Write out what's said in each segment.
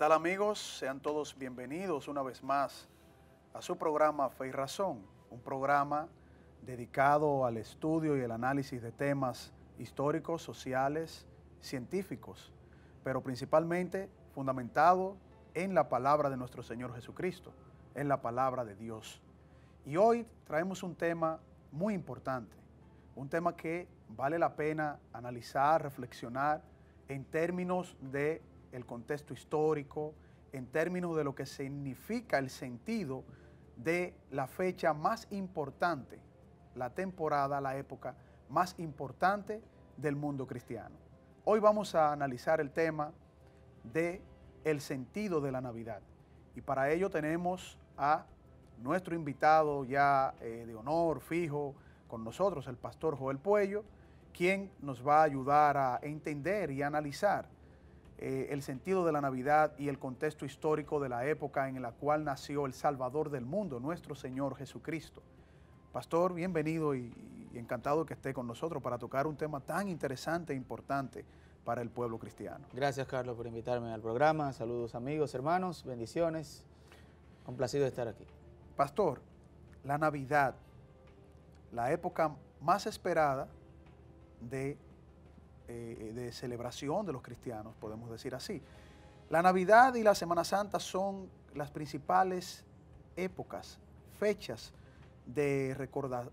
tal amigos? Sean todos bienvenidos una vez más a su programa Fe y Razón, un programa dedicado al estudio y el análisis de temas históricos, sociales, científicos, pero principalmente fundamentado en la palabra de nuestro Señor Jesucristo, en la palabra de Dios. Y hoy traemos un tema muy importante, un tema que vale la pena analizar, reflexionar en términos de el contexto histórico, en términos de lo que significa el sentido de la fecha más importante, la temporada, la época más importante del mundo cristiano. Hoy vamos a analizar el tema de el sentido de la Navidad. Y para ello tenemos a nuestro invitado ya eh, de honor, fijo, con nosotros, el pastor Joel Puello, quien nos va a ayudar a entender y analizar eh, el sentido de la Navidad y el contexto histórico de la época en la cual nació el Salvador del mundo, nuestro Señor Jesucristo. Pastor, bienvenido y, y encantado que esté con nosotros para tocar un tema tan interesante e importante para el pueblo cristiano. Gracias Carlos por invitarme al programa. Saludos amigos, hermanos, bendiciones. Complacido de estar aquí. Pastor, la Navidad, la época más esperada de eh, eh, de celebración de los cristianos, podemos decir así. La Navidad y la Semana Santa son las principales épocas, fechas de,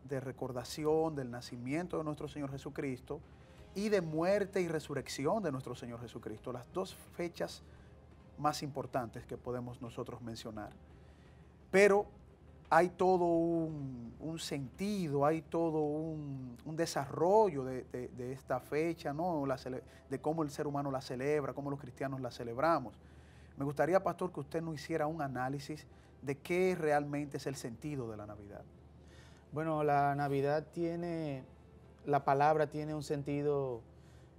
de recordación del nacimiento de nuestro Señor Jesucristo y de muerte y resurrección de nuestro Señor Jesucristo, las dos fechas más importantes que podemos nosotros mencionar. Pero hay todo un, sentido, hay todo un, desarrollo de, esta fecha, ¿no? de cómo el ser humano la celebra, cómo los cristianos la celebramos. Me gustaría, pastor, que usted nos hiciera un análisis de qué realmente es el sentido de la Navidad. Bueno, la Navidad tiene, la palabra tiene un sentido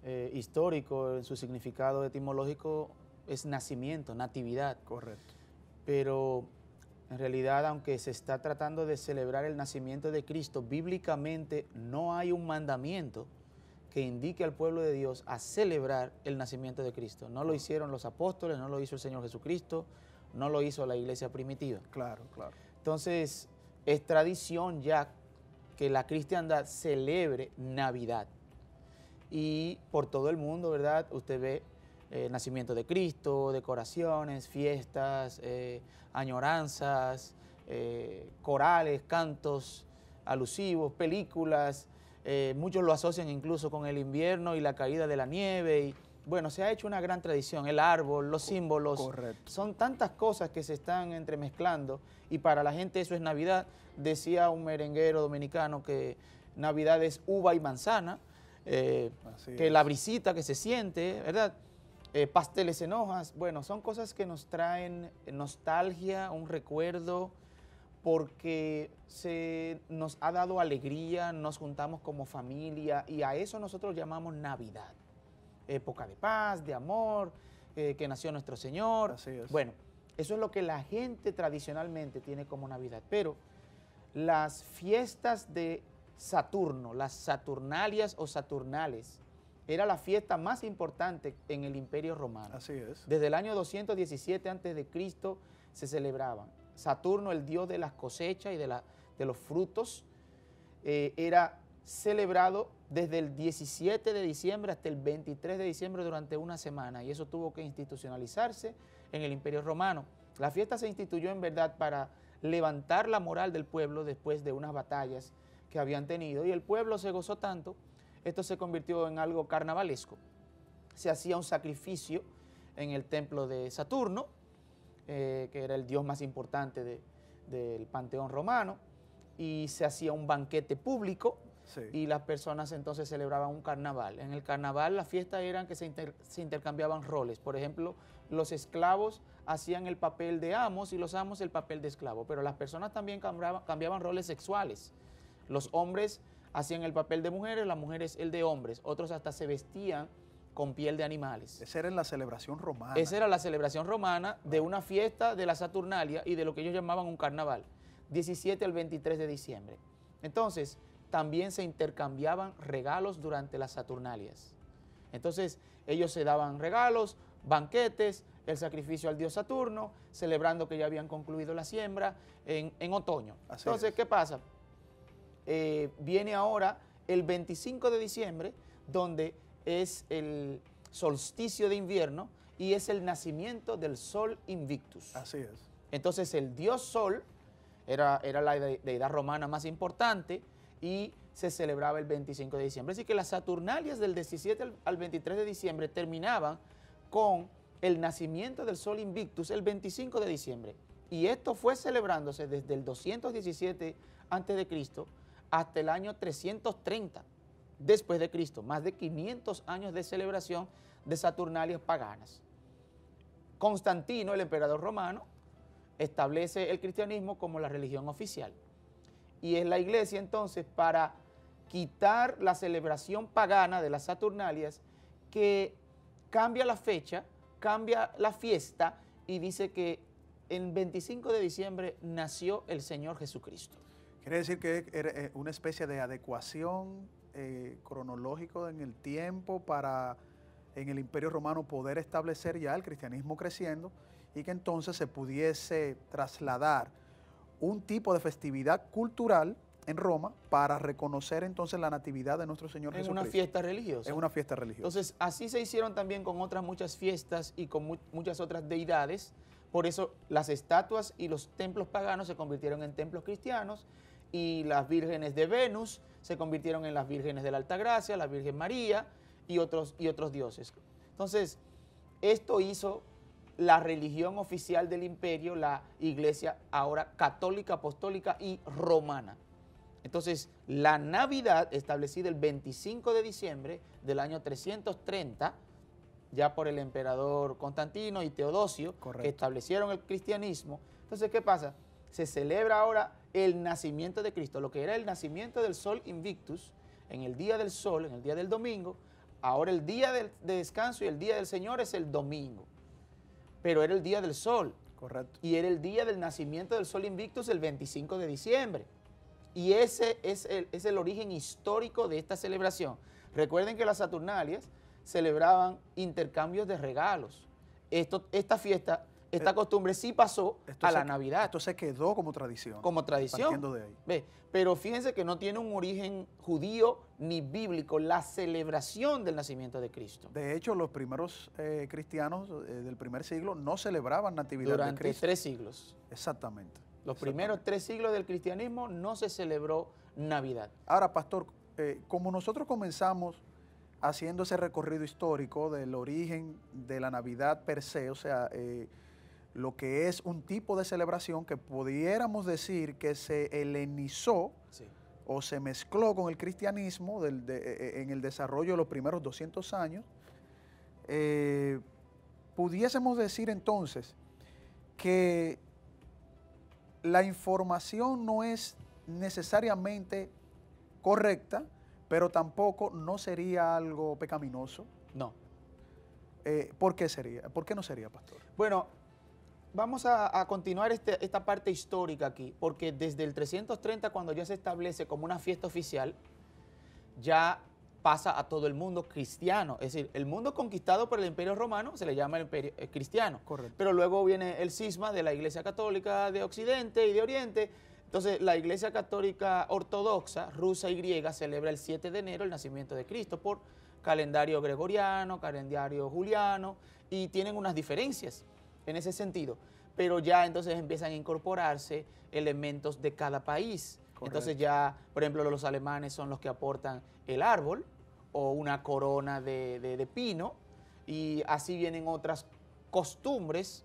eh, histórico, en su significado etimológico es nacimiento, natividad. Correcto. Pero en realidad, aunque se está tratando de celebrar el nacimiento de Cristo, bíblicamente no hay un mandamiento que indique al pueblo de Dios a celebrar el nacimiento de Cristo. No lo hicieron los apóstoles, no lo hizo el Señor Jesucristo, no lo hizo la iglesia primitiva. Claro, claro. Entonces, es tradición ya que la cristiandad celebre Navidad. Y por todo el mundo, ¿verdad? Usted ve eh, nacimiento de Cristo, decoraciones, fiestas, eh, añoranzas, eh, corales, cantos alusivos, películas. muchos lo asocian incluso con el invierno y la caída de la nieve. Y, bueno, se ha hecho una gran tradición, el árbol, los símbolos. Son tantas cosas que se están entremezclando y para la gente eso es Navidad. Decía un merenguero dominicano que Navidad es uva y manzana, que la brisita que se siente, ¿verdad? Eh, pasteles en hojas, bueno, son cosas que nos traen nostalgia, un recuerdo, porque se nos ha dado alegría, nos juntamos como familia y a eso nosotros llamamos Navidad, época de paz, de amor, eh, que nació nuestro Señor. Bueno, eso es lo que la gente tradicionalmente tiene como Navidad, pero las fiestas de Saturno, las Saturnalias o Saturnales, era la fiesta más importante en el Imperio Romano. Así es. Desde el año 217 a.C. se celebraban. Saturno, el dios de las cosechas y de, la, de los frutos, eh, era celebrado desde el 17 de diciembre hasta el 23 de diciembre durante una semana y eso tuvo que institucionalizarse en el Imperio Romano. La fiesta se instituyó en verdad para levantar la moral del pueblo después de unas batallas que habían tenido y el pueblo se gozó tanto esto se convirtió en algo carnavalesco. Se hacía un sacrificio en el templo de Saturno, eh, que era el dios más importante del panteón romano, y se hacía un banquete público y las personas entonces celebraban un carnaval. En el carnaval las fiestas eran que se, intercambiaban roles. Por ejemplo, los esclavos hacían el papel de amos y los amos el papel de esclavo, pero las personas también cambiaban, cambiaban roles sexuales. Los hombres hacían el papel de mujeres, las mujeres el de hombres. Otros hasta se vestían con piel de animales. Esa era la celebración romana. Esa era la celebración romana de una fiesta de la Saturnalia y de lo que ellos llamaban un carnaval, 17 al 23 de diciembre. Entonces, también se intercambiaban regalos durante las Saturnalias. Entonces, ellos se daban regalos, banquetes, el sacrificio al dios Saturno, celebrando que ya habían concluido la siembra en, otoño. Entonces, ¿qué pasa? Eh, viene ahora el 25 de diciembre, donde es el solsticio de invierno y es el nacimiento del sol Invictus. Así es. Entonces el dios sol era, era la deidad romana más importante y se celebraba el 25 de diciembre. Así que las Saturnalias del 17 al 23 de diciembre terminaban con el nacimiento del sol Invictus el 25 de diciembre. Y esto fue celebrándose desde el 217 a.C hasta el año 330 después de Cristo, más de 500 años de celebración de Saturnalias paganas. Constantino, el emperador romano, establece el cristianismo como la religión oficial. Y es la iglesia entonces para quitar la celebración pagana de las Saturnalias que cambia la fecha, cambia la fiesta y dice que el 25 de diciembre nació el Señor Jesucristo. Quiere decir que era eh, una especie de adecuación cronológica eh, cronológico en el tiempo para en el Imperio Romano poder establecer ya el cristianismo creciendo y que entonces se pudiese trasladar un tipo de festividad cultural en Roma para reconocer entonces la natividad de nuestro Señor Jesús. Jesucristo. En una fiesta religiosa. En una fiesta religiosa. Entonces, así se hicieron también con otras muchas fiestas y con muchas otras deidades. Por eso las estatuas y los templos paganos se convirtieron en templos cristianos y las vírgenes de Venus se convirtieron en las vírgenes de la Alta Gracia, la Virgen María y otros, y otros dioses. Entonces, esto hizo la religión oficial del imperio, la iglesia ahora católica, apostólica y romana. Entonces, la Navidad, establecida el 25 de diciembre del año 330, ya por el emperador Constantino y Teodosio, que establecieron el cristianismo. Entonces, ¿qué pasa? se celebra ahora el nacimiento de Cristo, lo que era el nacimiento del sol invictus, en el día del sol, en el día del domingo, ahora el día de, descanso y el día del Señor es el domingo, pero era el día del sol. Correcto. Y era el día del nacimiento del sol invictus el 25 de diciembre. Y ese es el, origen histórico de esta celebración. Recuerden que las Saturnalias celebraban intercambios de regalos. esta fiesta esta eh, costumbre sí pasó a la Navidad. Esto se quedó como tradición. Como tradición. De ahí. Pero fíjense que no tiene un origen judío ni bíblico la celebración del nacimiento de Cristo. De hecho, los primeros eh, cristianos eh, del primer siglo no celebraban natividad de Cristo. Durante tres siglos. Exactamente. Los primeros tres siglos del cristianismo no se celebró Navidad. Ahora, pastor, como nosotros comenzamos haciendo ese recorrido histórico del origen de la Navidad per se, o sea lo que es un tipo de celebración que pudiéramos decir que se helenizó o se mezcló con el cristianismo e, e, en el desarrollo de los primeros 200 años. Eh, pudiésemos decir entonces que la información no es necesariamente correcta, pero tampoco no sería algo pecaminoso. No. Eh, ¿Por qué sería? ¿Por qué no sería, pastor? Bueno, vamos a, continuar este, esta parte histórica aquí, porque desde el 330, cuando ya se establece como una fiesta oficial, ya pasa a todo el mundo cristiano. Es decir, el mundo conquistado por el Imperio Romano se le llama el Imperio eh, Cristiano. Correcto. Pero luego viene el cisma de la Iglesia Católica de Occidente y de Oriente. Entonces, la Iglesia Católica Ortodoxa, rusa y griega, celebra el 7 de enero el nacimiento de Cristo por calendario gregoriano, calendario juliano, y tienen unas diferencias en ese sentido. Pero ya entonces empiezan a incorporarse elementos de cada país. Entonces ya, por ejemplo, los alemanes son los que aportan el árbol o una corona de, pino y así vienen otras costumbres,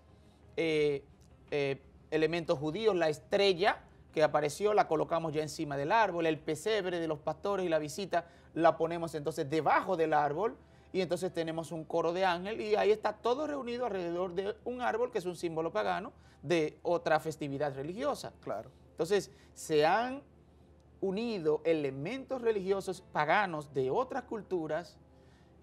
eh, eh, elementos judíos, la estrella que apareció la colocamos ya encima del árbol, el pesebre de los pastores y la visita la ponemos entonces debajo del árbol y entonces tenemos un coro de ángel y ahí está todo reunido alrededor de un árbol que es un símbolo pagano de otra festividad religiosa. Claro. Entonces, se han unido elementos religiosos paganos de otras culturas,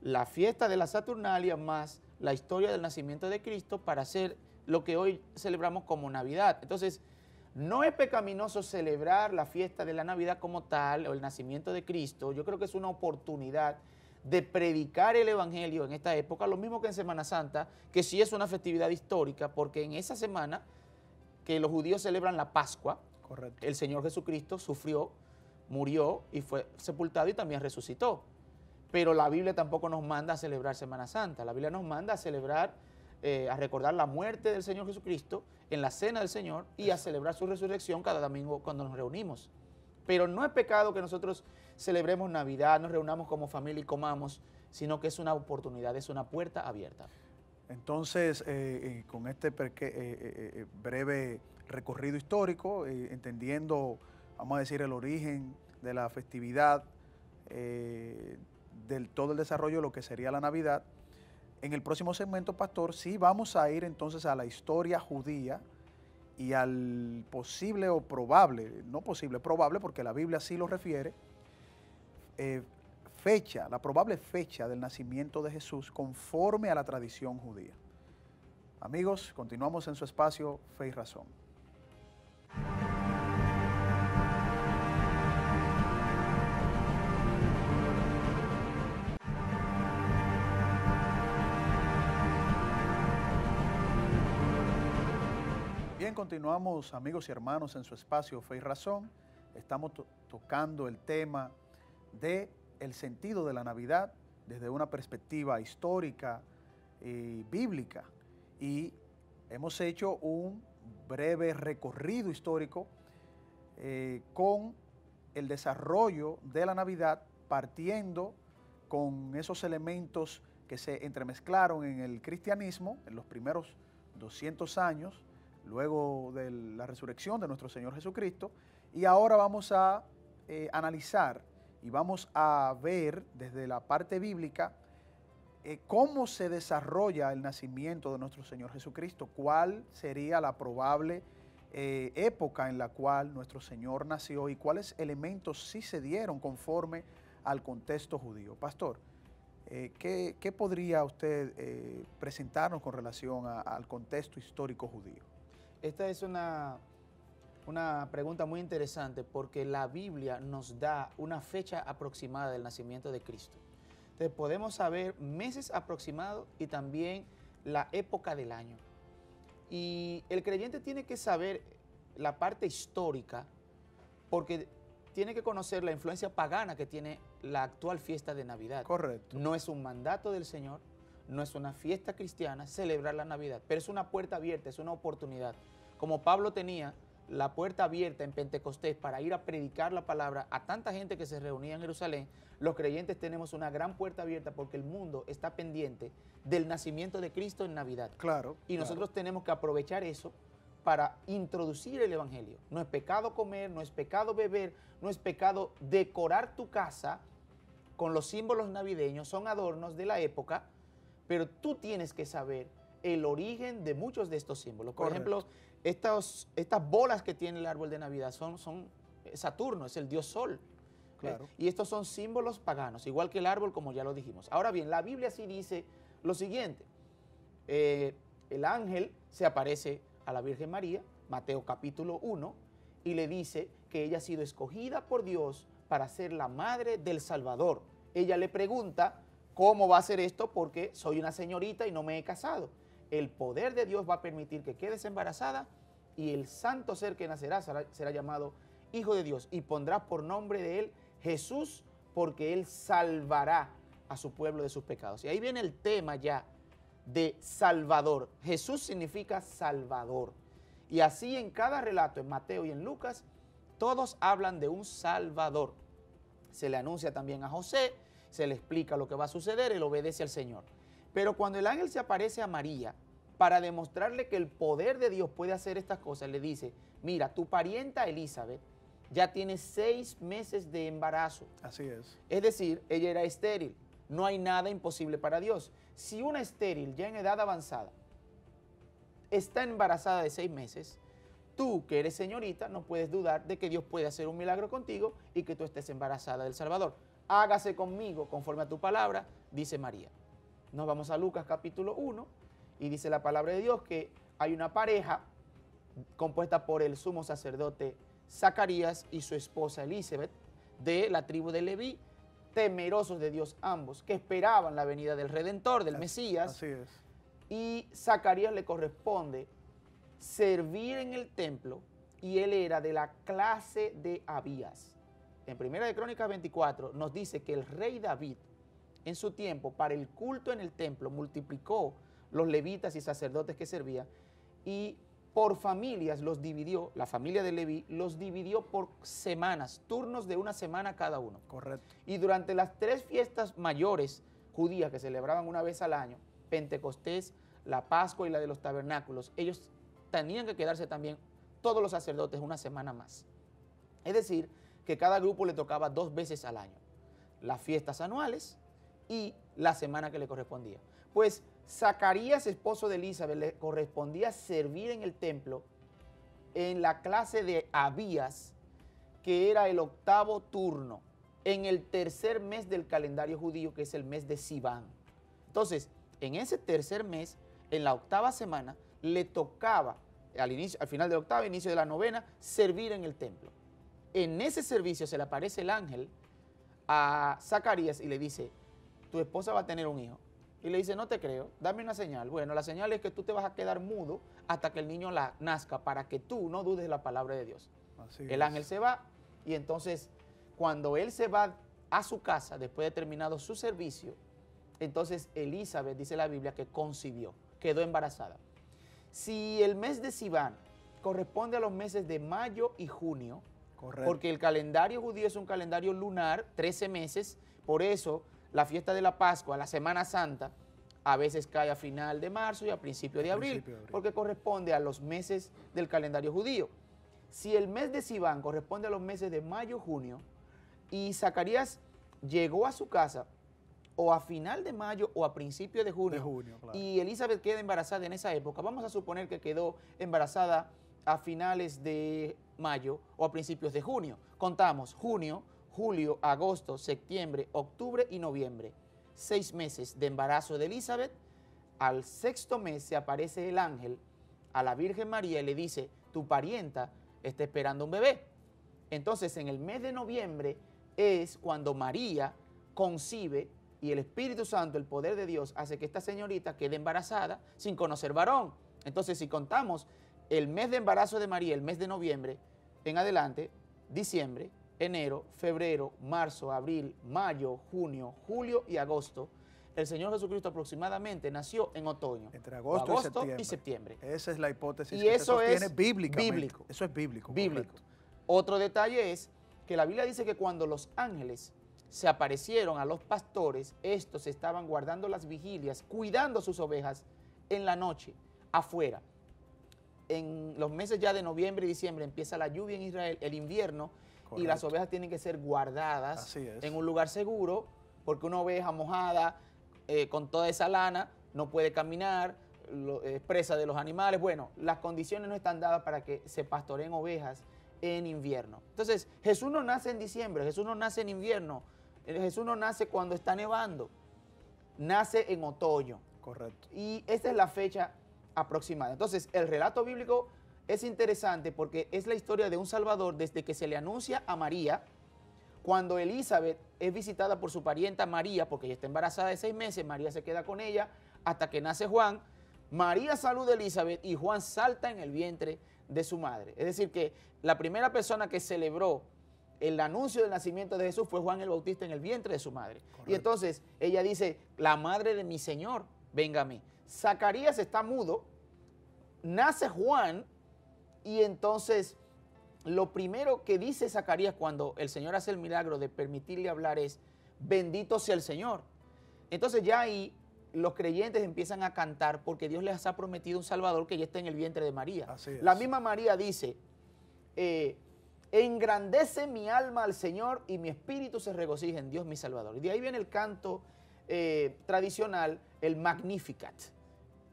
la fiesta de la Saturnalia más la historia del nacimiento de Cristo para hacer lo que hoy celebramos como Navidad. Entonces, no es pecaminoso celebrar la fiesta de la Navidad como tal o el nacimiento de Cristo. Yo creo que es una oportunidad de predicar el Evangelio en esta época, lo mismo que en Semana Santa, que sí es una festividad histórica, porque en esa semana que los judíos celebran la Pascua, el Señor Jesucristo sufrió, murió y fue sepultado y también resucitó. Pero la Biblia tampoco nos manda a celebrar Semana Santa, la Biblia nos manda a celebrar eh, a recordar la muerte del Señor Jesucristo en la cena del Señor y a celebrar su resurrección cada domingo cuando nos reunimos. Pero no es pecado que nosotros celebremos Navidad, nos reunamos como familia y comamos, sino que es una oportunidad, es una puerta abierta. Entonces, eh, eh, con este eh, breve recorrido histórico, entendiendo, vamos a decir, el origen de la festividad, del todo el desarrollo de lo que sería la Navidad, en el próximo segmento, Pastor, sí vamos a ir entonces a la historia judía y al posible o probable, no posible, probable, porque la Biblia sí lo refiere, eh, fecha, la probable fecha del nacimiento de Jesús conforme a la tradición judía. Amigos, continuamos en su espacio Fe y Razón. Bien, continuamos amigos y hermanos en su espacio Fe y Razón. Estamos tocando el tema de el sentido de la Navidad desde una perspectiva histórica y bíblica. Y hemos hecho un breve recorrido histórico eh, con el desarrollo de la Navidad, partiendo con esos elementos que se entremezclaron en el cristianismo en los primeros 200 años, luego de la resurrección de nuestro Señor Jesucristo, y ahora vamos a eh, analizar y vamos a ver desde la parte bíblica eh, cómo se desarrolla el nacimiento de nuestro Señor Jesucristo, cuál sería la probable eh, época en la cual nuestro Señor nació y cuáles elementos sí se dieron conforme al contexto judío. Pastor, eh, ¿qué, podría usted presentarnos con relación al contexto histórico judío? Esta es una una pregunta muy interesante porque la Biblia nos da una fecha aproximada del nacimiento de Cristo. Entonces podemos saber meses aproximados y también la época del año. Y el creyente tiene que saber la parte histórica porque tiene que conocer la influencia pagana que tiene la actual fiesta de Navidad. Correcto. No es un mandato del Señor, no es una fiesta cristiana celebrar la Navidad, pero es una puerta abierta, es una oportunidad. Como Pablo tenía la puerta abierta en Pentecostés para ir a predicar la palabra a tanta gente que se reunía en Jerusalén, los creyentes tenemos una gran puerta abierta porque el mundo está pendiente del nacimiento de Cristo en Navidad. Claro. Y nosotros tenemos que aprovechar eso para introducir el Evangelio. No es pecado comer, no es pecado beber, no es pecado decorar tu casa con los símbolos navideños, son adornos de la época, pero tú tienes que saber el origen de muchos de estos símbolos. Por ejemplo, estas, estas bolas que tiene el árbol de Navidad son, son eh, Saturno, es el dios Sol. Claro. Y estos son símbolos paganos, igual que el árbol, como ya lo dijimos. Ahora bien, la Biblia sí dice lo siguiente. Eh, el ángel se aparece a la Virgen María, Mateo capítulo 1, y le dice que ella ha sido escogida por Dios para ser la madre del Salvador. Ella le pregunta, ¿cómo va a ser esto? Porque soy una señorita y no me he casado el poder de Dios va a permitir que quedes embarazada y el santo ser que nacerá será, llamado Hijo de Dios y pondrás por nombre de él Jesús porque él salvará a su pueblo de sus pecados. Y ahí viene el tema ya de Salvador. Jesús significa Salvador. Y así en cada relato, en Mateo y en Lucas, todos hablan de un Salvador. Se le anuncia también a José, se le explica lo que va a suceder, él obedece al Señor. Pero cuando el ángel se aparece a María, para demostrarle que el poder de Dios puede hacer estas cosas, le dice, mira, tu parienta Elizabeth ya tiene seis meses de embarazo. Así es. Es decir, ella era estéril. No hay nada imposible para Dios. Si una estéril ya en edad avanzada está embarazada de seis meses, tú que eres señorita no puedes dudar de que Dios puede hacer un milagro contigo y que tú estés embarazada del Salvador. Hágase conmigo conforme a tu palabra, dice María. Nos vamos a Lucas capítulo 1, y dice la palabra de Dios que hay una pareja compuesta por el sumo sacerdote Zacarías y su esposa Elizabeth de la tribu de Leví, temerosos de Dios ambos, que esperaban la venida del Redentor, del Mesías. Así es. Y Zacarías le corresponde servir en el templo y él era de la clase de Abías. En Primera de Crónicas 24 nos dice que el rey David en su tiempo para el culto en el templo multiplicó los levitas y sacerdotes que servían, y por familias los dividió, la familia de Leví los dividió por semanas, turnos de una semana cada uno. Correcto. Y durante las tres fiestas mayores judías que celebraban una vez al año, Pentecostés, la Pascua y la de los tabernáculos, ellos tenían que quedarse también todos los sacerdotes una semana más. Es decir, que cada grupo le tocaba dos veces al año, las fiestas anuales y la semana que le correspondía. Pues Zacarías, esposo de Elizabeth, le correspondía servir en el templo en la clase de Abías, que era el octavo turno, en el tercer mes del calendario judío, que es el mes de Sivan. Entonces, en ese tercer mes, en la octava semana, le tocaba, al, al final de la octava, inicio de la novena, servir en el templo. En ese servicio se le aparece el ángel a Zacarías y le dice, tu esposa va a tener un hijo y le dice, no te creo, dame una señal. Bueno, la señal es que tú te vas a quedar mudo hasta que el niño la nazca para que tú no dudes la palabra de Dios. el ángel se va y entonces cuando él se va a su casa después de terminado su servicio, entonces Elizabeth, dice la Biblia, que concibió, quedó embarazada. Si el mes de Sibán corresponde a los meses de mayo y junio, porque el calendario judío es un calendario lunar, 13 meses, por eso la fiesta de la Pascua, la Semana Santa, a veces cae a final de marzo y a principio de, abril, porque corresponde a los meses del calendario judío. Si el mes de Sivan corresponde a los meses de mayo, junio, y Zacarías llegó a su casa o a final de mayo o a principio de junio, y Elizabeth queda embarazada en esa época, vamos a suponer que quedó embarazada a finales de mayo o a principios de junio. Contamos junio, julio, agosto, septiembre, octubre y noviembre. Seis meses de embarazo de Elizabeth. Al sexto mes se aparece el ángel a la Virgen María y le dice, tu parienta está esperando un bebé. Entonces en el mes de noviembre es cuando María concibe y el Espíritu Santo, el poder de Dios, hace que esta señorita quede embarazada sin conocer varón. Entonces si contamos el mes de embarazo de María, el mes de noviembre, en adelante, diciembre, enero, febrero, marzo, abril, mayo, junio, julio y agosto, el Señor Jesucristo aproximadamente nació en otoño. Entre agosto, y, septiembre. Esa es la hipótesis y que eso es bíblico. Eso es bíblico. Bíblico. Otro detalle es que la Biblia dice que cuando los ángeles se aparecieron a los pastores, estos estaban guardando las vigilias, cuidando sus ovejas en la noche, afuera. En los meses ya de noviembre y diciembre empieza la lluvia en Israel, el invierno, y las ovejas tienen que ser guardadas en un lugar seguro, porque una oveja mojada, eh, con toda esa lana, no puede caminar, lo, presa de los animales. Bueno, las condiciones no están dadas para que se pastoreen ovejas en invierno. Entonces, Jesús no nace en diciembre, Jesús no nace en invierno, eh, Jesús no nace cuando está nevando, nace en otoño. Correcto. Y esta es la fecha aproximada. Entonces, el relato bíblico es interesante porque es la historia de un Salvador desde que se le anuncia a María, cuando Elizabeth es visitada por su parienta María, porque ella está embarazada de seis meses, María se queda con ella hasta que nace Juan, María saluda a Elizabeth y Juan salta en el vientre de su madre. Es decir que la primera persona que celebró el anuncio del nacimiento de Jesús fue Juan el Bautista en el vientre de su madre. Y entonces ella dice, la madre de mi Señor, venga a mí. Zacarías está mudo, nace Juan y entonces, lo primero que dice Zacarías cuando el Señor hace el milagro de permitirle hablar es, bendito sea el Señor. Entonces ya ahí los creyentes empiezan a cantar porque Dios les ha prometido un Salvador que ya está en el vientre de María. La misma María dice, eh, engrandece mi alma al Señor y mi espíritu se regocija en Dios mi Salvador. Y de ahí viene el canto eh, tradicional, el Magnificat.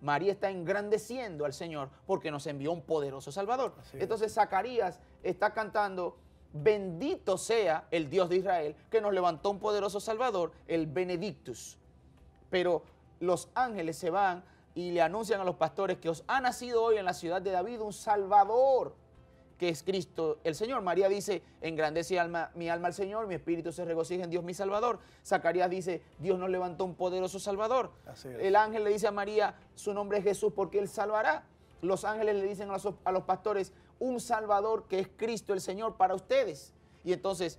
María está engrandeciendo al Señor porque nos envió un poderoso Salvador. Entonces Zacarías está cantando, bendito sea el Dios de Israel que nos levantó un poderoso Salvador, el Benedictus. Pero los ángeles se van y le anuncian a los pastores que os ha nacido hoy en la ciudad de David un Salvador que es Cristo el Señor. María dice, engrandece alma, mi alma al Señor, mi espíritu se regocija en Dios mi Salvador. Zacarías dice, Dios nos levantó un poderoso Salvador. El ángel le dice a María, su nombre es Jesús porque él salvará. Los ángeles le dicen a los pastores, un Salvador que es Cristo el Señor para ustedes. Y entonces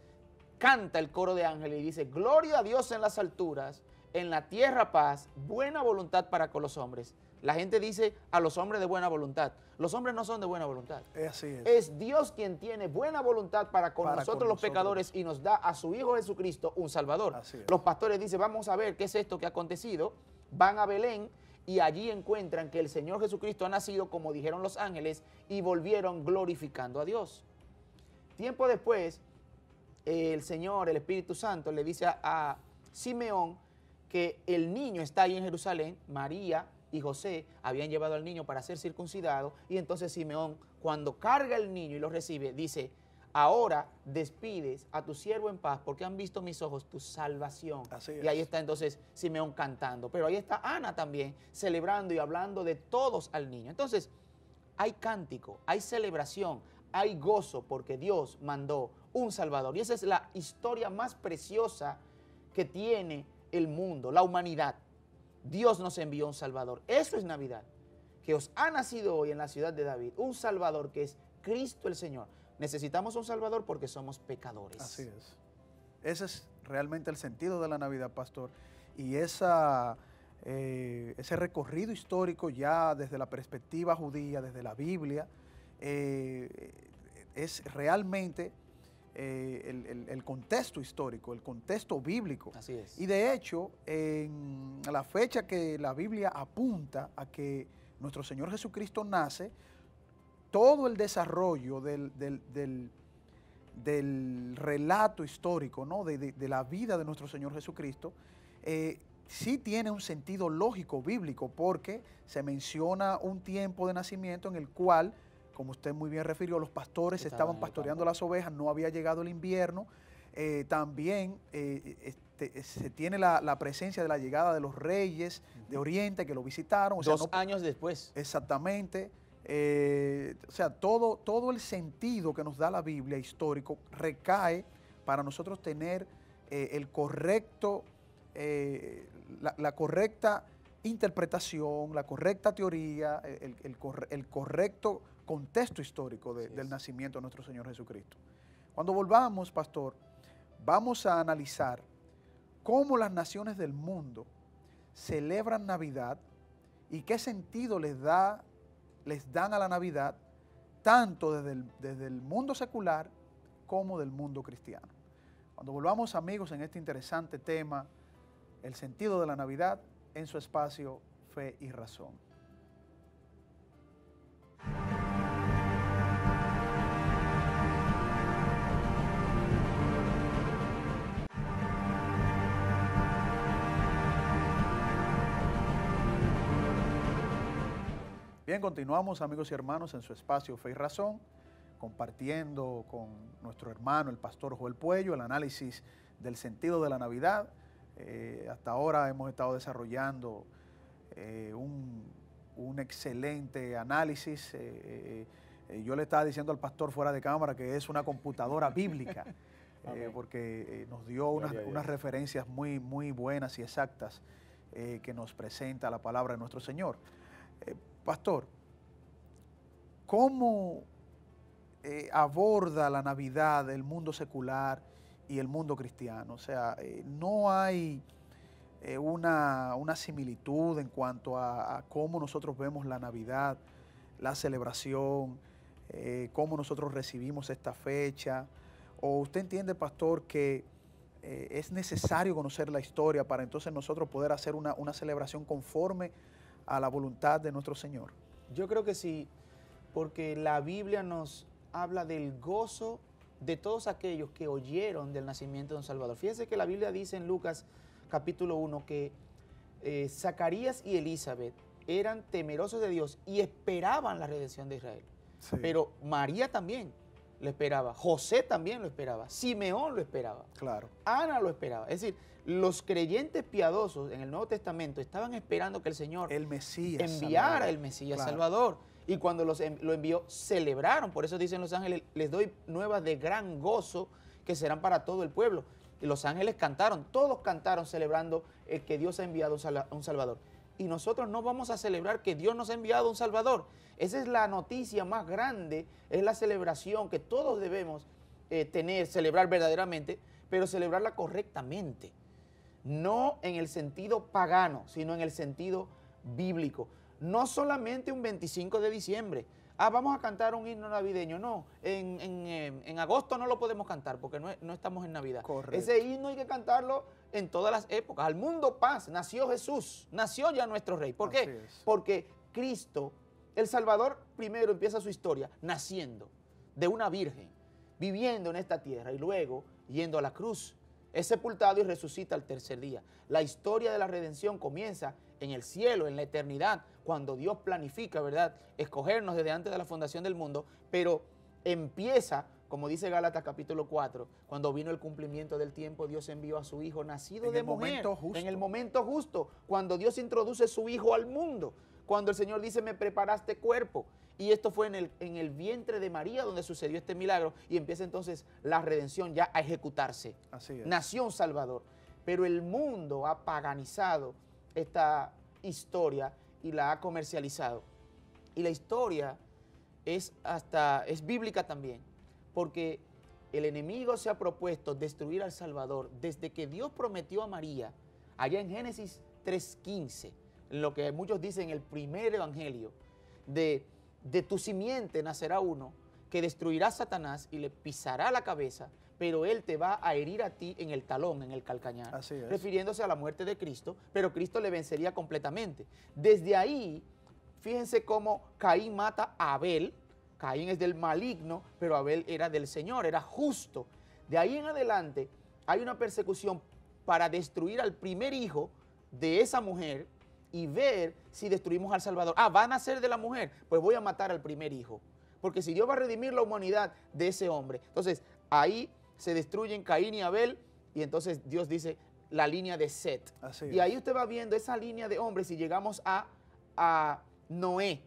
canta el coro de ángeles y dice, gloria a Dios en las alturas en la tierra paz, buena voluntad para con los hombres. La gente dice a los hombres de buena voluntad. Los hombres no son de buena voluntad. Así es. Dios quien tiene buena voluntad para con nosotros los pecadores y nos da a su Hijo Jesucristo un Salvador. Los pastores dicen, vamos a ver qué es esto que ha acontecido. Van a Belén y allí encuentran que el Señor Jesucristo ha nacido como dijeron los ángeles y volvieron glorificando a Dios. Tiempo después, el Señor, el Espíritu Santo, le dice a Simeón, que el niño está ahí en Jerusalén, María y José habían llevado al niño para ser circuncidado, y entonces Simeón, cuando carga el niño y lo recibe, dice, ahora despides a tu siervo en paz porque han visto mis ojos tu salvación. Y ahí está entonces Simeón cantando, pero ahí está Ana también celebrando y hablando de todos al niño. Entonces, hay cántico, hay celebración, hay gozo porque Dios mandó un Salvador. Y esa es la historia más preciosa que tiene el mundo, la humanidad. Dios nos envió un Salvador. Eso es Navidad. Que os ha nacido hoy en la ciudad de David un Salvador que es Cristo el Señor. Necesitamos un Salvador porque somos pecadores. Así es. Ese es realmente el sentido de la Navidad, pastor. Y esa, eh, ese recorrido histórico ya desde la perspectiva judía, desde la Biblia, eh, es realmente eh, el, contexto histórico, el contexto bíblico. Así es. Y de hecho, en la fecha que la Biblia apunta a que nuestro Señor Jesucristo nace, todo el desarrollo del, relato histórico, ¿no? de, la vida de nuestro Señor Jesucristo, eh, sí tiene un sentido lógico bíblico, porque se menciona un tiempo de nacimiento en el cual como usted muy bien refirió, los pastores estaban, pastoreando las ovejas, no había llegado el invierno. Eh, también eh, este, se tiene la, presencia de la llegada de los reyes de Oriente que lo visitaron. Dos años después. Exactamente. Eh, o sea, todo, todo el sentido que nos da la Biblia histórico recae para nosotros tener el correcto, la, correcta interpretación, la correcta teoría, el correcto contexto histórico del nacimiento de nuestro Señor Jesucristo. Cuando volvamos, pastor, vamos a analizar cómo las naciones del mundo celebran Navidad y qué sentido les, da, les dan a la Navidad, tanto desde el mundo secular como del mundo cristiano. Cuando volvamos, amigos, en este interesante tema, el sentido de la Navidad, en su espacio Fe y Razón. Bien, continuamos amigos y hermanos en su espacio Fe y Razón, compartiendo con nuestro hermano el pastor Joel Puello el análisis del sentido de la Navidad. Eh, hasta ahora hemos estado desarrollando eh, un, excelente análisis. Eh, yo le estaba diciendo al pastor fuera de cámara que es una computadora bíblica, porque nos dio unas, unas, referencias muy, muy buenas y exactas que nos presenta la palabra de nuestro Señor Pastor, ¿cómo eh, aborda la Navidad el mundo secular y el mundo cristiano? O sea, eh, no hay eh, una, similitud en cuanto a, cómo nosotros vemos la Navidad, la celebración, cómo nosotros recibimos esta fecha. ¿O usted entiende, pastor, que es necesario conocer la historia para entonces nosotros poder hacer una, una celebración conforme a la voluntad de nuestro Señor. Yo creo que sí, porque la Biblia nos habla del gozo de todos aquellos que oyeron del nacimiento de Don Salvador. Fíjense que la Biblia dice en Lucas capítulo 1 que eh, Zacarías y Elizabeth eran temerosos de Dios y esperaban la redención de Israel. Pero María también lo esperaba, José también lo esperaba, Simeón lo esperaba, claro. Ana lo esperaba. Es decir, los creyentes piadosos en el Nuevo Testamento estaban esperando que el Señor el Mesías enviara el Mesías Salvador. Y cuando los, lo envió, celebraron. Por eso dicen los ángeles, les doy nuevas de gran gozo que serán para todo el pueblo. Y los ángeles cantaron, todos cantaron celebrando el eh, que Dios ha enviado un Salvador y nosotros no vamos a celebrar que Dios nos ha enviado un Salvador. Esa es la noticia más grande, es la celebración que todos debemos eh, tener, celebrar verdaderamente, pero celebrarla correctamente. No en el sentido pagano, sino en el sentido bíblico. No solamente un 25 de diciembre, ah, vamos a cantar un himno navideño. No, en, eh, agosto no lo podemos cantar porque no, estamos en Navidad. Ese himno hay que cantarlo en todas las épocas. Al mundo paz, nació Jesús, nació ya nuestro rey. ¿Por qué? Porque Cristo, el Salvador, primero empieza su historia naciendo de una virgen, viviendo en esta tierra y luego yendo a la cruz. Es sepultado y resucita al tercer día. La historia de la redención comienza en el cielo, en la eternidad, cuando Dios planifica, ¿verdad?, escogernos desde antes de la fundación del mundo, pero empieza como dice Gálatas capítulo 4, cuando vino el cumplimiento del tiempo, Dios envió a su hijo nacido en de el Momento justo. En el momento justo, cuando Dios introduce su hijo al mundo, cuando el Señor dice, me preparaste cuerpo. Y esto fue en el, en el vientre de María donde sucedió este milagro y empieza entonces la redención ya a ejecutarse. Así es. Nació un Salvador. Pero el mundo ha paganizado esta historia y la ha comercializado. Y la historia es hasta, es bíblica también. Porque el enemigo se ha propuesto destruir al Salvador desde que Dios prometió a María, allá en Génesis 3.15, lo que muchos dicen el primer evangelio, de, de tu simiente nacerá uno que destruirá a Satanás y le pisará la cabeza, pero él te va a herir a ti en el talón, en el calcañar, refiriéndose a la muerte de Cristo, pero Cristo le vencería completamente. Desde ahí, fíjense cómo Caín mata a Abel, Caín es del maligno, pero Abel era del Señor, era justo. De ahí en adelante hay una persecución para destruir al primer hijo de esa mujer y ver si destruimos al Salvador. Ah, van a ser de la mujer, pues voy a matar al primer hijo. Porque si Dios va a redimir la humanidad de ese hombre. Entonces, ahí se destruyen Caín y Abel y entonces Dios dice la línea de Set. Y ahí usted va viendo esa línea de hombres y llegamos a, a Noé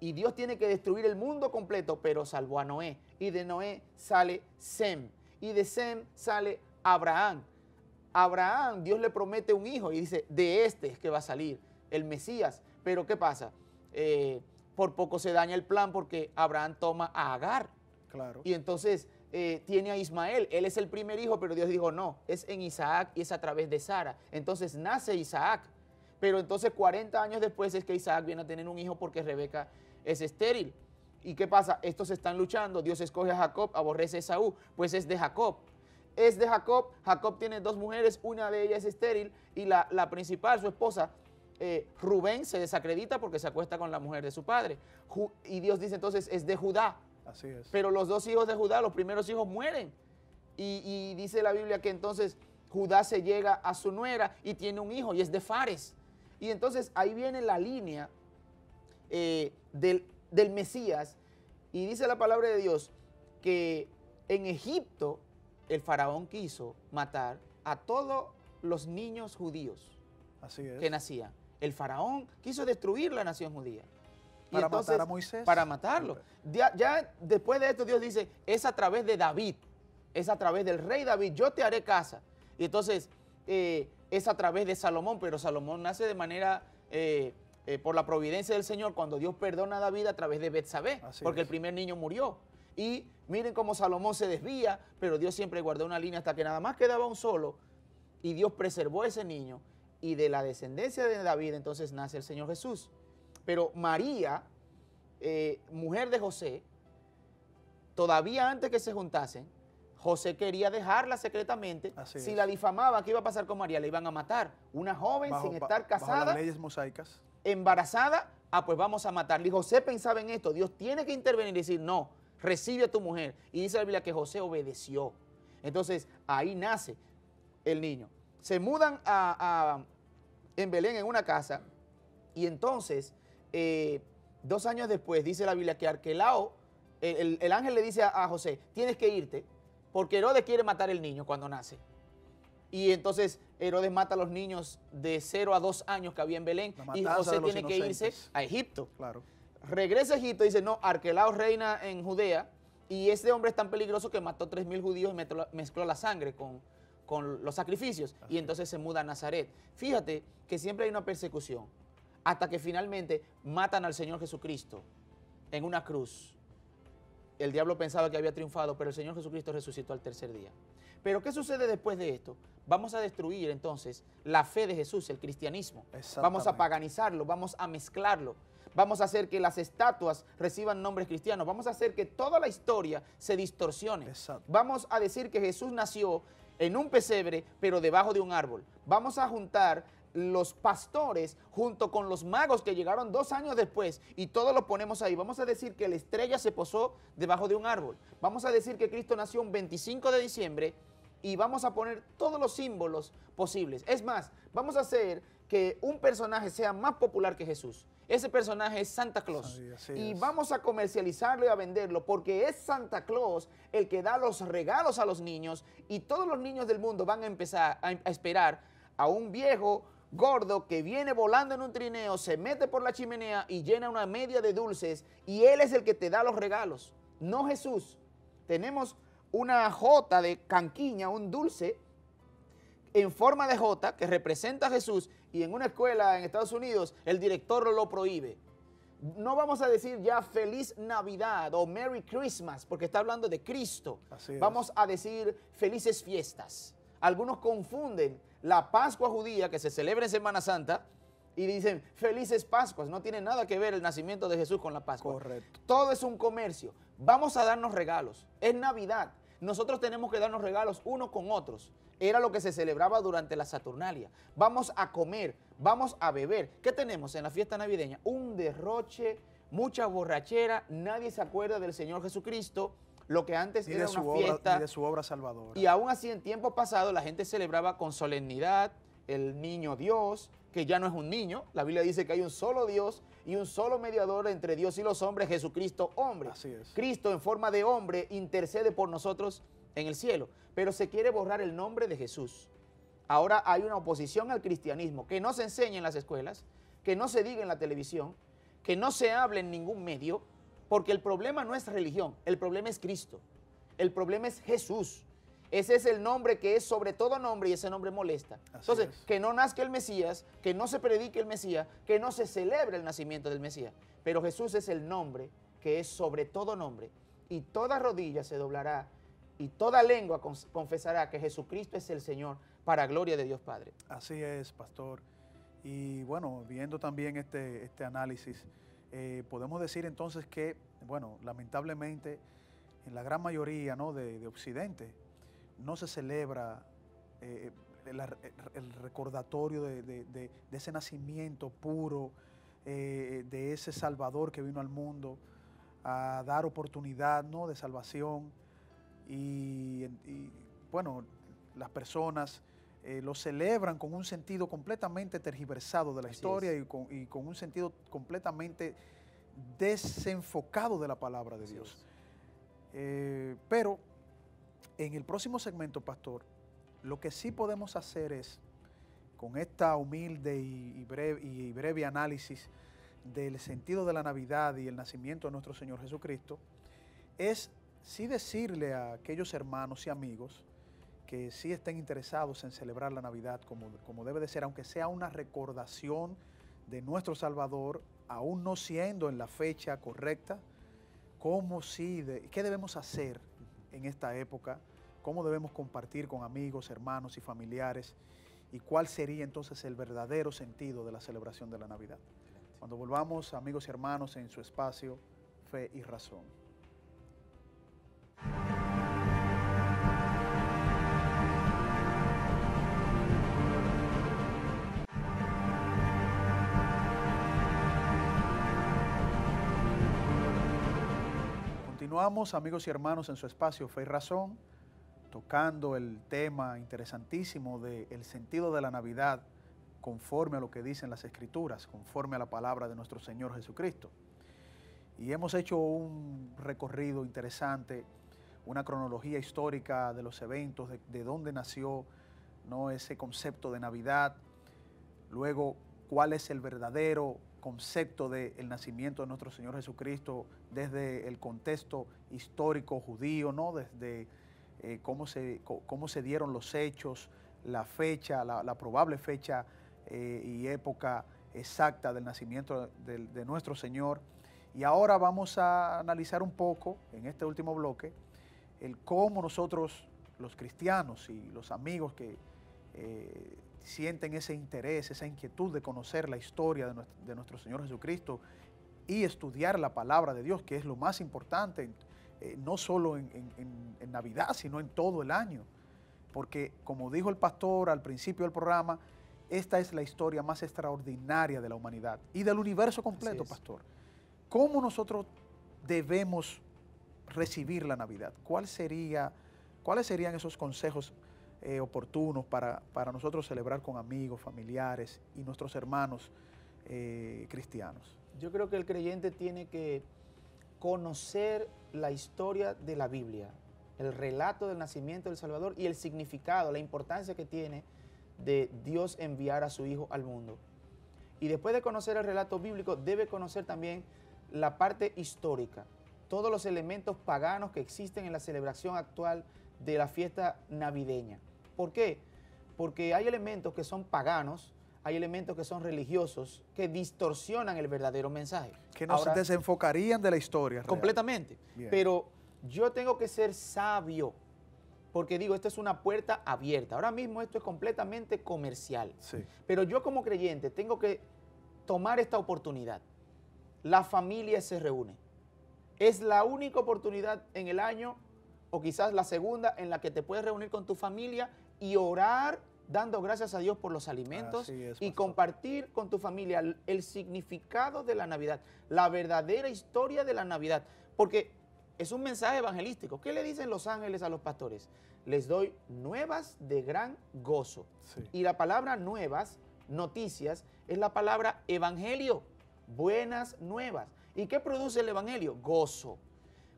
y Dios tiene que destruir el mundo completo, pero salvó a Noé. Y de Noé sale Sem. Y de Sem sale Abraham. Abraham, Dios le promete un hijo y dice, de este es que va a salir el Mesías. Pero ¿qué pasa? Eh, por poco se daña el plan porque Abraham toma a Agar. Claro. Y entonces eh, tiene a Ismael. Él es el primer hijo, pero Dios dijo, no, es en Isaac y es a través de Sara. Entonces nace Isaac. Pero entonces 40 años después es que Isaac viene a tener un hijo porque Rebeca es estéril. ¿Y qué pasa? Estos están luchando, Dios escoge a Jacob, aborrece a Esaú, pues es de Jacob. Es de Jacob, Jacob tiene dos mujeres, una de ellas es estéril y la, principal, su esposa, eh, Rubén se desacredita porque se acuesta con la mujer de su padre. y Dios dice entonces, es de Judá. Así es. Pero los dos hijos de Judá, los primeros hijos mueren. Y, y, dice la Biblia que entonces Judá se llega a su nuera y tiene un hijo y es de Fares. Y entonces ahí viene la línea eh, del, Mesías. Y dice la palabra de Dios que en Egipto el faraón quiso matar a todos los niños judíos que nacían. El faraón quiso destruir la nación judía. para matar a Moisés. Para matarlo. Ya, después de esto Dios dice, es a través de David, es a través del rey David, yo te haré casa. Y entonces eh, es a través de Salomón, pero Salomón nace de manera eh, eh, por la providencia del Señor, cuando Dios perdona a David a través de Betsabé, porque el primer niño murió. Y miren cómo Salomón se desvía, pero Dios siempre guardó una línea hasta que nada más quedaba un solo. Y Dios preservó ese niño. Y de la descendencia de David entonces nace el Señor Jesús. Pero María, eh, mujer de José, todavía antes que se juntasen, José quería dejarla secretamente. si la difamaba, ¿qué iba a pasar con María? Le iban a matar. Una joven sin estar casada. las leyes mosaicas embarazada, ah, pues vamos a matarle. Y José pensaba en esto, Dios tiene que intervenir y decir, no, recibe a tu mujer. Y dice la Biblia que José obedeció. Entonces, ahí nace el niño. Se mudan a, en Belén en una casa y entonces, eh, dos años después, dice la Biblia que Arquelao, el, ángel le dice a, a José, tienes que irte porque Herodes quiere matar el niño cuando nace. Y entonces Herodes mata a los niños de 0 a 2 años que había en Belén y José tiene que irse a Egipto. Regresa a Egipto y dice, no, Arquelao reina en Judea y este hombre es tan peligroso que mató 3.000 judíos y mezcló la sangre con, con los sacrificios y entonces se muda a Nazaret. Fíjate que siempre hay una persecución hasta que finalmente matan al Señor Jesucristo en una cruz. El diablo pensaba que había triunfado, pero el Señor Jesucristo resucitó al tercer día. Pero ¿qué sucede después de esto? Vamos a destruir entonces la fe de Jesús, el cristianismo. Vamos a paganizarlo, vamos a mezclarlo. Vamos a hacer que las estatuas reciban nombres cristianos. Vamos a hacer que toda la historia se distorsione. Vamos a decir que Jesús nació en un pesebre, pero debajo de un árbol. Vamos a juntar los pastores junto con los magos que llegaron dos años después y todo lo ponemos ahí. Vamos a decir que la estrella se posó debajo de un árbol. Vamos a decir que Cristo nació un 25 de diciembre y vamos a poner todos los símbolos posibles. Es más, vamos a hacer que un personaje sea más popular que Jesús. Ese personaje es Santa Claus. y vamos a comercializarlo y a venderlo porque es Santa Claus el que da los regalos a los niños y todos los niños del mundo van a empezar a esperar a un viejo gordo que viene volando en un trineo, se mete por la chimenea y llena una media de dulces y él es el que te da los regalos, no Jesús. Tenemos una jota de canquiña, un dulce en forma de J que representa a Jesús y en una escuela en Estados Unidos el director lo prohíbe. No vamos a decir ya feliz Navidad o Merry Christmas porque está hablando de Cristo. vamos a decir felices fiestas. Algunos confunden la Pascua judía que se celebra en Semana Santa y dicen felices Pascuas. No tiene nada que ver el nacimiento de Jesús con la Pascua. Correcto. Todo es un comercio. Vamos a darnos regalos. Es Navidad. Nosotros tenemos que darnos regalos unos con otros. Era lo que se celebraba durante la Saturnalia. Vamos a comer, vamos a beber. ¿Qué tenemos en la fiesta navideña? Un derroche, mucha borrachera, nadie se acuerda del Señor Jesucristo lo que antes era su una fiesta. Y de su obra salvadora. Y aún así, en tiempos pasados, la gente celebraba con solemnidad el niño Dios, que ya no es un niño. La Biblia dice que hay un solo Dios y un solo mediador entre Dios y los hombres, Jesucristo hombre. Así es. Cristo en forma de hombre intercede por nosotros en el cielo. Pero se quiere borrar el nombre de Jesús. Ahora hay una oposición al cristianismo que no se enseña en las escuelas, que no se diga en la televisión, que no se hable en ningún medio, porque el problema no es religión, el problema es Cristo, el problema es Jesús. Ese es el nombre que es sobre todo nombre y ese nombre molesta. Entonces, que no nazca el Mesías, que no se predique el Mesías, que no se celebre el nacimiento del Mesías. Pero Jesús es el nombre que es sobre todo nombre y toda rodilla se doblará y toda lengua confesará que Jesucristo es el Señor para gloria de Dios Padre. Así es, pastor. Y bueno, viendo también este, este análisis eh, podemos decir entonces que, bueno, lamentablemente, en la gran mayoría de, Occidente no se celebra eh, el, recordatorio de, ese nacimiento puro, eh, de ese Salvador que vino al mundo a dar oportunidad de salvación. y bueno, las personas eh, lo celebran con un sentido completamente tergiversado de la historia y con, un sentido completamente desenfocado de la palabra de Dios. Eh, pero en el próximo segmento, pastor, lo que sí podemos hacer es, con esta humilde y, breve, y breve análisis del sentido de la Navidad y el nacimiento de nuestro Señor Jesucristo, es sí decirle a aquellos hermanos y amigos, que sí estén interesados en celebrar la Navidad como, debe de ser, aunque sea una recordación de nuestro Salvador, aún no siendo en la fecha correcta, cómo sí, qué debemos hacer en esta época, cómo debemos compartir con amigos, hermanos y familiares, y cuál sería entonces el verdadero sentido de la celebración de la Navidad. Cuando volvamos, amigos y hermanos, en su espacio, fe y razón. Continuamos, amigos y hermanos, en su espacio Fe y Razón, tocando el tema interesantísimo del sentido de la Navidad conforme a lo que dicen las Escrituras, conforme a la palabra de nuestro Señor Jesucristo. Y hemos hecho un recorrido interesante, una cronología histórica de los eventos, de, de dónde nació ¿no? ese concepto de Navidad, luego cuál es el verdadero concepto del nacimiento de nuestro Señor Jesucristo desde el contexto histórico judío, ¿no? desde eh, cómo, se, cómo se dieron los hechos, la fecha, la, probable fecha eh, y época exacta del nacimiento de, nuestro Señor. Y ahora vamos a analizar un poco en este último bloque el cómo nosotros, los cristianos y los amigos que eh, sienten ese interés, esa inquietud de conocer la historia de nuestro, Señor Jesucristo y estudiar la palabra de Dios, que es lo más importante, eh, no solo en, Navidad, sino en todo el año. Porque como dijo el pastor al principio del programa, esta es la historia más extraordinaria de la humanidad y del universo completo, pastor. ¿Cómo nosotros debemos recibir la Navidad? ¿Cuáles serían esos consejos? Eh, oportunos para, nosotros celebrar con amigos, familiares y nuestros hermanos eh, cristianos. Yo creo que el creyente tiene que conocer la historia de la Biblia, el relato del nacimiento del Salvador y el significado, la importancia que tiene de Dios enviar a su Hijo al mundo. Y después de conocer el relato bíblico, debe conocer también la parte histórica, todos los elementos paganos que existen en la celebración actual de la fiesta navideña. ¿Por qué? Porque hay elementos que son paganos, hay elementos que son religiosos, que distorsionan el verdadero mensaje. Que nos se desenfocarían de la historia. Completamente. Pero yo tengo que ser sabio, porque digo, esta es una puerta abierta. Ahora mismo esto es completamente comercial. Pero yo como creyente tengo que tomar esta oportunidad. La familia se reúne. Es la única oportunidad en el año o quizás la segunda en la que te puedes reunir con tu familia y orar dando gracias a Dios por los alimentos y compartir con tu familia el significado de la Navidad, la verdadera historia de la Navidad, porque es un mensaje evangelístico. ¿Qué le dicen los ángeles a los pastores? Les doy nuevas de gran gozo. Y la palabra nuevas, noticias, es la palabra evangelio, buenas nuevas. ¿Y qué produce el evangelio? Gozo.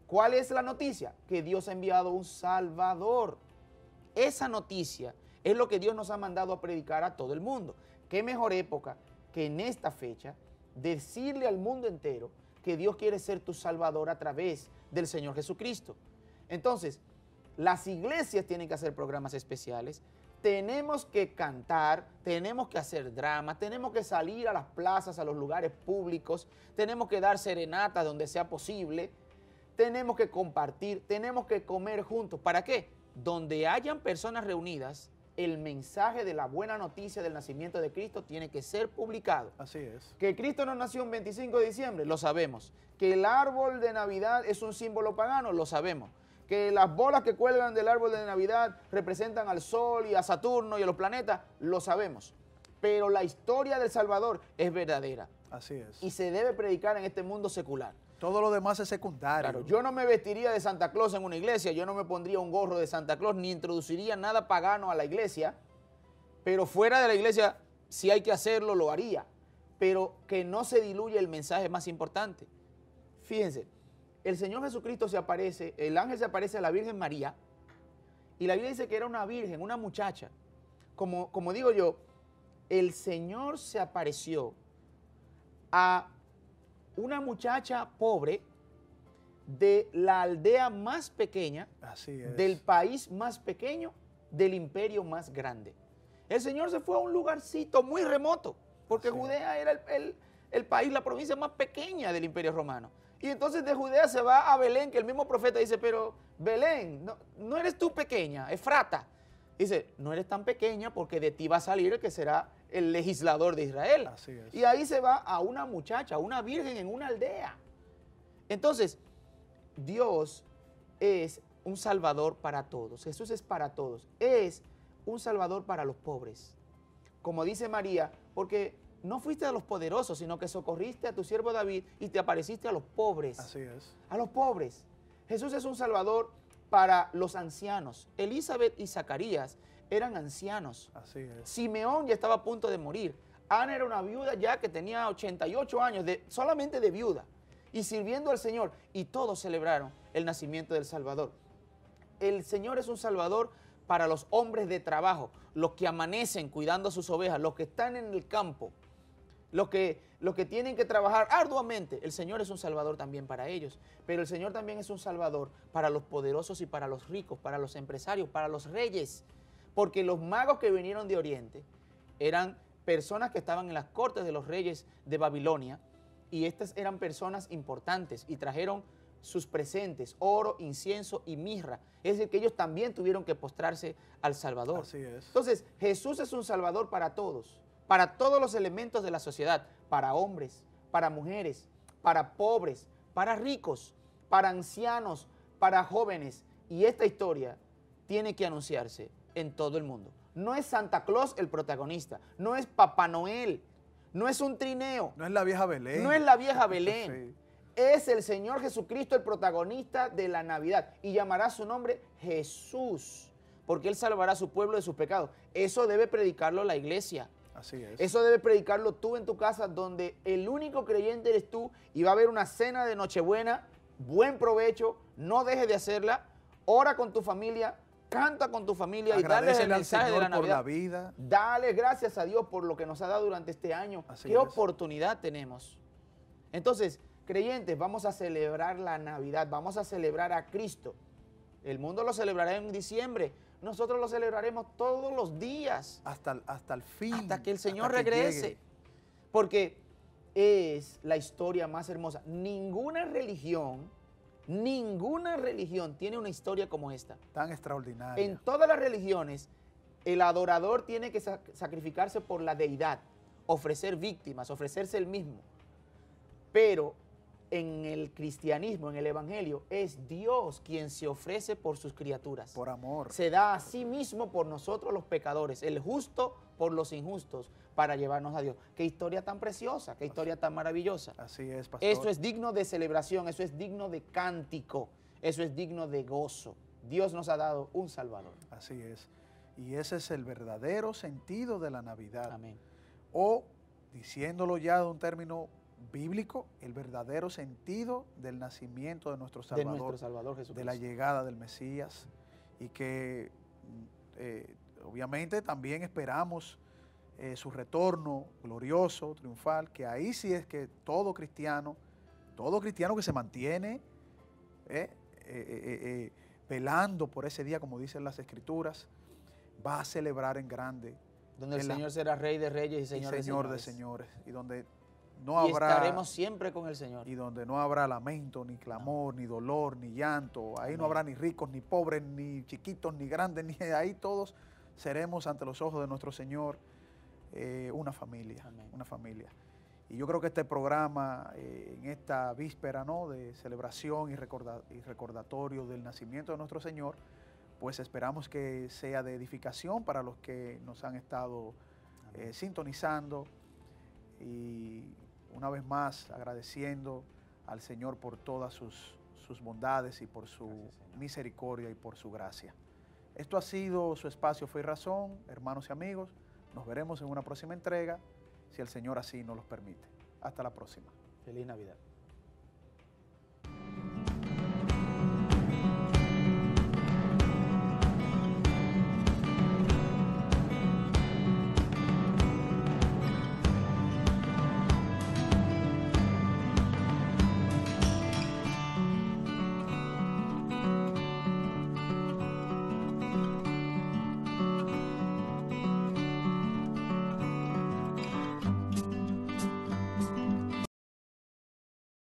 ¿Cuál es la noticia? Que Dios ha enviado un Salvador esa noticia es lo que Dios nos ha mandado a predicar a todo el mundo. ¿Qué mejor época que en esta fecha decirle al mundo entero que Dios quiere ser tu Salvador a través del Señor Jesucristo? Entonces, las iglesias tienen que hacer programas especiales, tenemos que cantar, tenemos que hacer drama, tenemos que salir a las plazas, a los lugares públicos, tenemos que dar serenatas donde sea posible, tenemos que compartir, tenemos que comer juntos. ¿Para qué? donde hayan personas reunidas, el mensaje de la buena noticia del nacimiento de Cristo tiene que ser publicado. Así es. Que Cristo no nació un 25 de diciembre, lo sabemos. Que el árbol de Navidad es un símbolo pagano, lo sabemos. Que las bolas que cuelgan del árbol de Navidad representan al Sol y a Saturno y a los planetas, lo sabemos. Pero la historia del Salvador es verdadera. Así es. Y se debe predicar en este mundo secular. Todo lo demás es secundario. yo no me vestiría de Santa Claus en una iglesia, yo no me pondría un gorro de Santa Claus, ni introduciría nada pagano a la iglesia, pero fuera de la iglesia, si hay que hacerlo, lo haría. Pero que no se diluya el mensaje más importante. Fíjense, el Señor Jesucristo se aparece, el ángel se aparece a la Virgen María, y la Biblia dice que era una virgen, una muchacha. Como, como digo yo, el Señor se apareció a una muchacha pobre de la aldea más pequeña, del país más pequeño, del imperio más grande. El Señor se fue a un lugarcito muy remoto, porque Judea era el, país, la provincia más pequeña del imperio romano. Y entonces de Judea se va a Belén, que el mismo profeta dice, pero Belén, no, no, eres tú pequeña, frata. Dice, no eres tan pequeña porque de ti va a salir el que será el legislador de Israel. Y ahí se va a una muchacha, una virgen en una aldea. Entonces, Dios es un salvador para todos. Jesús es para todos. Es un salvador para los pobres. Como dice María, porque no fuiste a los poderosos, sino que socorriste a tu siervo David y te apareciste a los pobres. Así es. A los pobres. Jesús es un salvador para los ancianos. Elizabeth y Zacarías eran ancianos. Simeón ya estaba a punto de morir. Ana era una viuda ya que tenía 88 años, solamente de viuda, y sirviendo al Señor. Y todos celebraron el nacimiento del Salvador. El Señor es un Salvador para los hombres de trabajo, los que amanecen cuidando a sus ovejas, los que están en el campo, los que, los que tienen que trabajar arduamente. El Señor es un Salvador también para ellos, pero el Señor también es un Salvador para los poderosos y para los ricos, para los empresarios, para los reyes, porque los magos que vinieron de Oriente eran personas que estaban en las cortes de los reyes de Babilonia y estas eran personas importantes y trajeron sus presentes, oro, incienso y mirra. Es decir, que ellos también tuvieron que postrarse al Salvador. Entonces, Jesús es un Salvador para todos, para todos los elementos de la sociedad, para hombres, para mujeres, para pobres, para ricos, para ancianos, para jóvenes. Y esta historia tiene que anunciarse en todo el mundo. No es Santa Claus el protagonista, no es Papá Noel, no es un trineo. No es la vieja Belén. No es la vieja Belén. Es el Señor Jesucristo el protagonista de la Navidad y llamará su nombre Jesús, porque Él salvará a su pueblo de sus pecados. Eso debe predicarlo la iglesia. Así es. Eso debe predicarlo tú en tu casa, donde el único creyente eres tú y va a haber una cena de Nochebuena. Buen provecho, no dejes de hacerla, ora con tu familia, canta con tu familia y dale el mensaje de la Navidad. Por la vida. Dale gracias a Dios por lo que nos ha dado durante este año. ¿Qué oportunidad tenemos? Entonces, creyentes, vamos a celebrar la Navidad, vamos a celebrar a Cristo. El mundo lo celebrará en diciembre. Nosotros lo celebraremos todos los días. Hasta, hasta el fin. Hasta que el Señor regrese. Porque es la historia más hermosa. Ninguna religión Ninguna religión tiene una historia como esta. Tan extraordinaria. En todas las religiones, el adorador tiene que sacrificarse por la deidad, ofrecer víctimas, ofrecerse el mismo. Pero en el cristianismo, en el evangelio, es Dios quien se ofrece por sus criaturas. Por amor. Se da a sí mismo por nosotros los pecadores. El justo por los injustos para llevarnos a Dios. Qué historia tan preciosa, qué historia tan maravillosa. Así es, pastor. Eso es digno de celebración, eso es digno de cántico, eso es digno de gozo. Dios nos ha dado un Salvador. Así es. Y ese es el verdadero sentido de la Navidad. Amén. O, diciéndolo ya de un término bíblico, el verdadero sentido del nacimiento de nuestro Salvador. De nuestro Salvador De la llegada del Mesías. Y que mm, eh, obviamente también esperamos eh, su retorno glorioso, triunfal, que ahí sí es que todo cristiano, todo cristiano que se mantiene eh, eh, eh velando por ese día, como dicen las escrituras, va a celebrar en grande. Donde el Señor será Rey de Reyes y Señor, de, señores. Y donde no y habrá... Estaremos siempre con el Señor. Y donde no habrá lamento, ni clamor, ni dolor, ni llanto. Ahí no habrá ni ricos, ni pobres, ni chiquitos, ni grandes, ni ahí todos seremos ante los ojos de nuestro Señor eh, una familia, una familia. Y yo creo que este programa, eh, en esta víspera ¿no? de celebración y, recordatorio del nacimiento de nuestro Señor, pues esperamos que sea de edificación para los que nos han estado eh, sintonizando. Y una vez más agradeciendo al Señor por todas sus, bondades y por su misericordia y por su gracia. Esto ha sido su espacio Fue Razón, hermanos y amigos. Nos veremos en una próxima entrega, si el Señor así nos los permite. Hasta la próxima. Feliz Navidad.